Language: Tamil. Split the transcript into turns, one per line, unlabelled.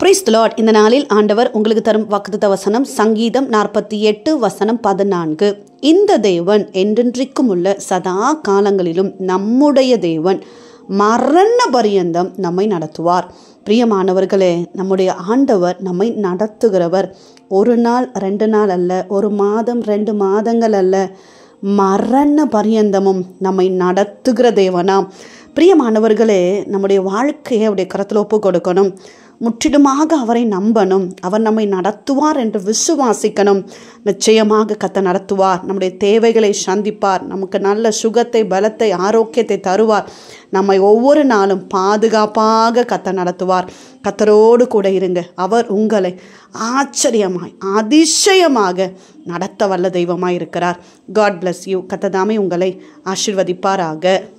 பிரைஸ் லார்ட் இந்த நாளில் ஆண்டவர் உங்களுக்கு தரும் வக்குத்த வசனம் சங்கீதம் நாற்பத்தி எட்டு வசனம் பதினான்கு இந்த தேவன் என்றென்றைக்கும் உள்ள சதா காலங்களிலும் நம்முடைய தேவன் மரண பரியந்தம் நம்மை நடத்துவார் பிரியமானவர்களே நம்முடைய ஆண்டவர் நம்மை நடத்துகிறவர் ஒரு நாள் ரெண்டு நாள் அல்ல ஒரு மாதம் ரெண்டு மாதங்கள் அல்ல மரண பரியந்தமும் நம்மை நடத்துகிற தேவனாம் பிரியமானவர்களே நம்முடைய வாழ்க்கையை அவருடைய கரத்தில் ஒப்பு கொடுக்கணும் முற்றிலுமாக அவரை நம்பணும் அவர் நம்மை நடத்துவார் என்று விசுவாசிக்கணும் நிச்சயமாக கத்த நடத்துவார் நம்முடைய தேவைகளை சந்திப்பார் நமக்கு நல்ல சுகத்தை பலத்தை ஆரோக்கியத்தை தருவார் நம்மை ஒவ்வொரு நாளும் பாதுகாப்பாக கத்த நடத்துவார் கத்தரோடு கூட இருங்க அவர் உங்களை ஆச்சரியமாய் அதிசயமாக நடத்த வல்ல தெய்வமாய் இருக்கிறார் காட் பிளஸ் யூ கத்ததாமே உங்களை ஆசிர்வதிப்பாராக